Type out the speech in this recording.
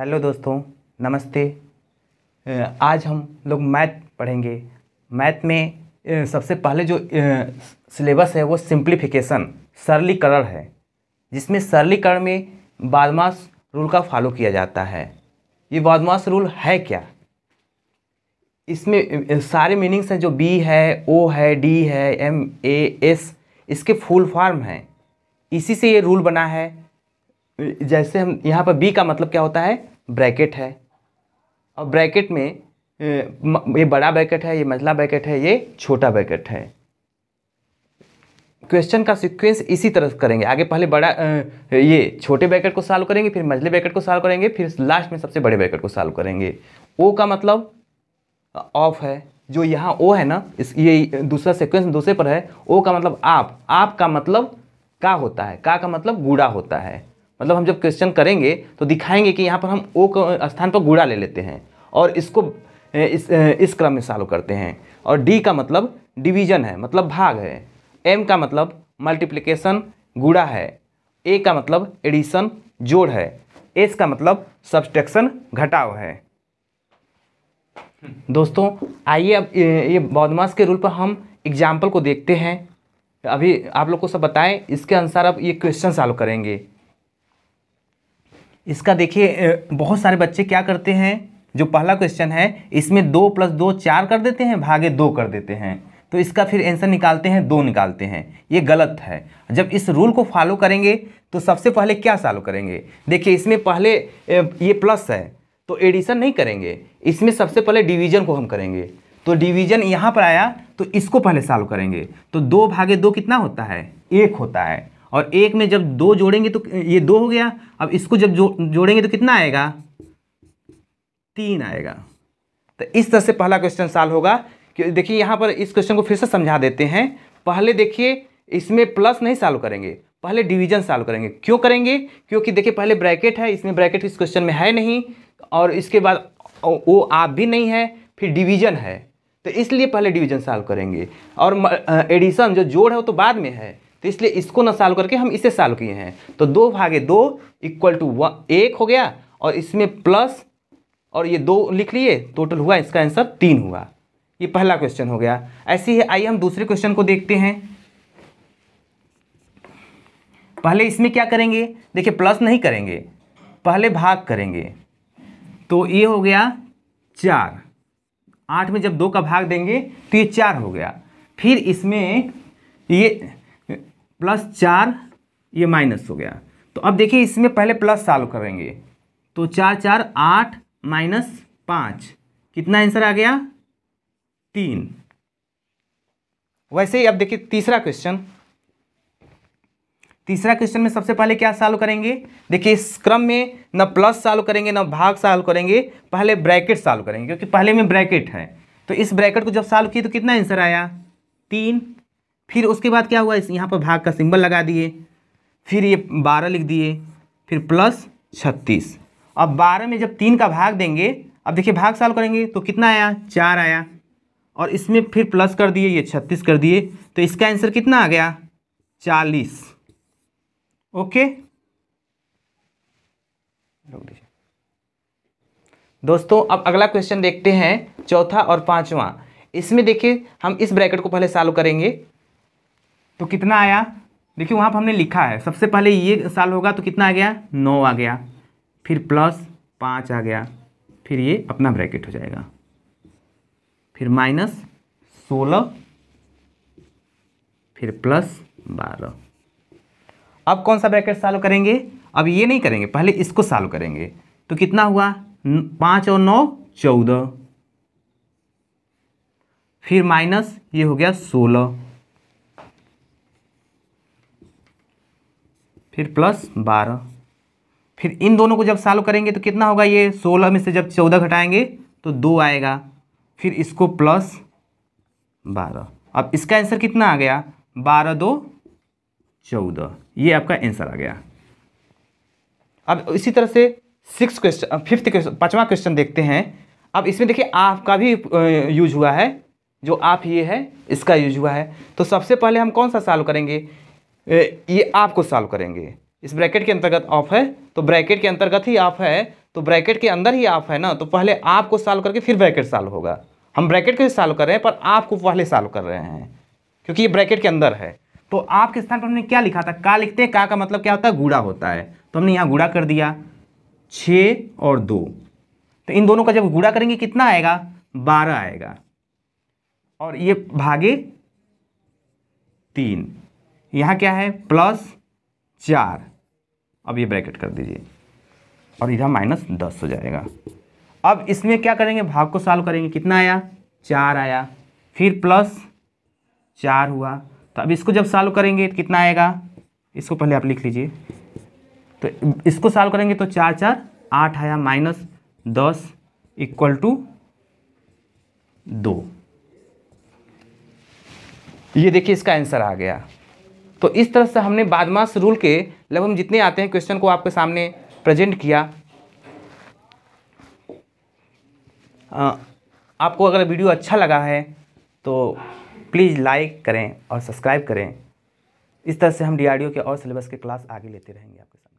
hello दोस्तों नमस्ते आज हम लोग मैथ पढ़ेंगे मैथ में सबसे पहले जो सिलेबस है वो सिंप्लीफिकेशन सरलीकरण है जिसमें सरलीकरण में बादमास रूल का फॉलो किया जाता है ये बादमास रूल है क्या इसमें सारे मीनिंग्स हैं जो बी है ओ है डी है एम ए एस इसके फुल फॉर्म हैं इसी से ये रूल बना है जैसे हम यहाँ पर बी का मतलब क्या होता है ब्रैकेट है और ब्रैकेट में ये बड़ा ब्रैकेट है ये मझला ब्रैकेट है ये छोटा ब्रैकेट है क्वेश्चन का सीक्वेंस इसी तरह करेंगे आगे पहले बड़ा ये छोटे ब्रैकेट को सॉल्व करेंगे फिर मझले ब्रैकेट को सॉल्व करेंगे फिर लास्ट में सबसे बड़े ब्रैकेट को सॉल्व करेंगे ओ का मतलब ऑफ है जो यहाँ ओ है ना इस ये दूसरा सीक्वेंस दूसरे पर है ओ का मतलब आप आप का मतलब का होता है का का मतलब गुड़ा होता है मतलब हम जब क्वेश्चन करेंगे तो दिखाएंगे कि यहाँ पर हम ओ स्थान पर गुड़ा ले लेते हैं और इसको इस इस क्रम में सॉल्व करते हैं और डी का मतलब डिवीजन है मतलब भाग है एम का मतलब मल्टीप्लिकेशन गुड़ा है ए का मतलब एडिशन जोड़ है एस का मतलब सब्सट्रैक्शन घटाव है दोस्तों आइए अब ये बौद्धमास के रूल पर हम एग्जाम्पल को देखते हैं अभी आप लोग को सब बताएं इसके अनुसार अब ये क्वेश्चन सॉल्व करेंगे इसका देखिए बहुत सारे बच्चे क्या करते हैं जो पहला क्वेश्चन है इसमें दो प्लस दो चार कर देते हैं भागे दो कर देते हैं तो इसका फिर आंसर निकालते हैं दो निकालते हैं ये गलत है जब इस रूल को फॉलो करेंगे तो सबसे पहले क्या सॉलो करेंगे देखिए इसमें पहले ये प्लस है तो एडिशन नहीं करेंगे इसमें सबसे पहले डिवीजन को हम करेंगे तो डिवीजन यहाँ पर आया तो इसको पहले सॉल्व करेंगे तो दो भागे दो कितना होता है एक होता है और एक में जब दो जोड़ेंगे तो ये दो हो गया अब इसको जब जो, जोड़ेंगे तो कितना आएगा तीन आएगा तो इस तरह से पहला क्वेश्चन सॉल्व होगा देखिए यहाँ पर इस क्वेश्चन को फिर से समझा देते हैं पहले देखिए इसमें प्लस नहीं सॉल्व करेंगे पहले डिवीजन सॉल्व करेंगे क्यों करेंगे क्योंकि देखिए पहले ब्रैकेट है इसमें ब्रैकेट इस क्वेश्चन में है नहीं और इसके बाद वो आप भी नहीं है फिर डिवीजन है तो इसलिए पहले डिवीजन सॉल्व करेंगे और एडिशन जो जोड़ है वो तो बाद में है तो इसलिए इसको ना सॉल्व करके हम इसे सॉल्व किए हैं तो दो भागे दो इक्वल टू वन एक हो गया और इसमें प्लस और ये दो लिख लिए टोटल हुआ इसका आंसर तीन हुआ ये पहला क्वेश्चन हो गया ऐसे ही आइए हम दूसरे क्वेश्चन को देखते हैं पहले इसमें क्या करेंगे देखिए प्लस नहीं करेंगे पहले भाग करेंगे तो ये हो गया चार आठ में जब दो का भाग देंगे तो ये चार हो गया फिर इसमें ये प्लस चार ये माइनस हो गया तो अब देखिए इसमें पहले प्लस सॉल्व करेंगे तो चार चार आठ माइनस पाँच कितना आंसर आ गया तीन वैसे ही अब देखिए तीसरा क्वेश्चन तीसरा क्वेश्चन में सबसे पहले क्या सॉल्व करेंगे देखिए इस क्रम में ना प्लस सॉल्व करेंगे ना भाग सॉल्व करेंगे पहले ब्रैकेट सॉल्व करेंगे क्योंकि पहले में ब्रैकेट है तो इस ब्रैकेट को जब सॉल्व किए तो कितना आंसर आया तीन फिर उसके बाद क्या हुआ इस यहाँ पर भाग का सिंबल लगा दिए फिर ये बारह लिख दिए फिर प्लस छत्तीस अब बारह में जब तीन का भाग देंगे अब देखिए भाग साल करेंगे तो कितना आया चार आया और इसमें फिर प्लस कर दिए ये छत्तीस कर दिए तो इसका आंसर कितना आ गया चालीस ओके दोस्तों अब अगला क्वेश्चन देखते हैं चौथा और पांचवा इसमें देखिए हम इस ब्रैकेट को पहले सॉल्व करेंगे तो कितना आया देखिए वहाँ पर हमने लिखा है सबसे पहले ये साल होगा तो कितना आ गया नौ आ गया फिर प्लस पाँच आ गया फिर ये अपना ब्रैकेट हो जाएगा फिर माइनस सोलह फिर प्लस बारह अब कौन सा ब्रैकेट सॉल्व करेंगे अब ये नहीं करेंगे पहले इसको सॉल्व करेंगे तो कितना हुआ पाँच और नौ चौदह फिर माइनस ये हो गया सोलह फिर प्लस बारह फिर इन दोनों को जब सॉल्व करेंगे तो कितना होगा ये सोलह में से जब चौदह घटाएंगे तो दो आएगा फिर इसको प्लस बारह अब इसका आंसर कितना आ गया बारह दो चौदह ये आपका आंसर आ गया अब इसी तरह से सिक्स क्वेश्चन फिफ्थ क्वेश्चन पाँचवा क्वेश्चन देखते हैं अब इसमें देखिए आपका भी यूज हुआ है जो आप ये है इसका यूज हुआ है तो सबसे पहले हम कौन सा सॉल्व करेंगे ये आपको सॉल्व करेंगे इस ब्रैकेट के अंतर्गत ऑफ है तो ब्रैकेट के अंतर्गत ही ऑफ है तो ब्रैकेट के अंदर ही ऑफ है ना तो पहले आपको सॉल्व करके फिर ब्रैकेट सॉल्व होगा हम ब्रैकेट को ही सॉल्व कर रहे हैं पर आपको पहले सॉल्व कर रहे हैं क्योंकि ये ब्रैकेट के अंदर है तो आपके स्थान पर हमने क्या लिखा था का लिखते हैं का का मतलब क्या होता है गुड़ा होता है तो हमने यहाँ गुड़ा कर दिया छः और दो तो इन दोनों का जब गुड़ा करेंगे कितना आएगा बारह आएगा और ये भागे तीन यहाँ क्या है प्लस चार अब ये ब्रैकेट कर दीजिए और इधर माइनस दस हो जाएगा अब इसमें क्या करेंगे भाग को सॉल्व करेंगे कितना आया चार आया फिर प्लस चार हुआ तो अब इसको जब सॉल्व करेंगे तो कितना आएगा इसको पहले आप लिख लीजिए तो इसको सॉल्व करेंगे तो चार चार आठ आया माइनस दस इक्वल टू दो ये देखिए इसका आंसर आ गया तो इस तरह से हमने बादमाश रूल के लगभग जितने आते हैं क्वेश्चन को आपके सामने प्रेजेंट किया आ, आपको अगर वीडियो अच्छा लगा है तो प्लीज़ लाइक करें और सब्सक्राइब करें इस तरह से हम डी के और सिलेबस के क्लास आगे लेते रहेंगे आपके साथ